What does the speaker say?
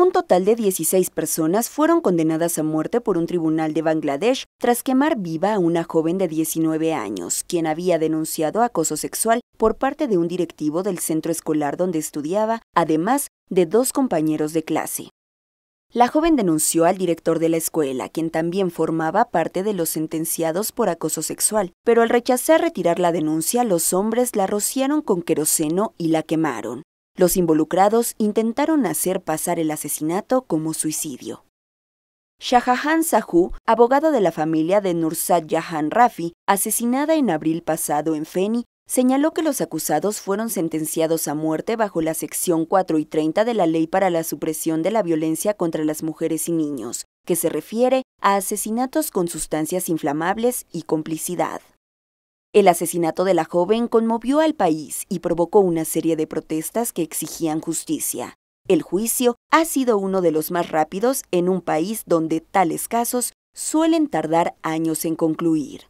Un total de 16 personas fueron condenadas a muerte por un tribunal de Bangladesh tras quemar viva a una joven de 19 años, quien había denunciado acoso sexual por parte de un directivo del centro escolar donde estudiaba, además de dos compañeros de clase. La joven denunció al director de la escuela, quien también formaba parte de los sentenciados por acoso sexual, pero al rechazar retirar la denuncia, los hombres la rociaron con queroseno y la quemaron. Los involucrados intentaron hacer pasar el asesinato como suicidio. Shahahan Sahu, abogado de la familia de Nursat Jahan Rafi, asesinada en abril pasado en Feni, señaló que los acusados fueron sentenciados a muerte bajo la sección 4 y 30 de la Ley para la Supresión de la Violencia contra las Mujeres y Niños, que se refiere a asesinatos con sustancias inflamables y complicidad. El asesinato de la joven conmovió al país y provocó una serie de protestas que exigían justicia. El juicio ha sido uno de los más rápidos en un país donde tales casos suelen tardar años en concluir.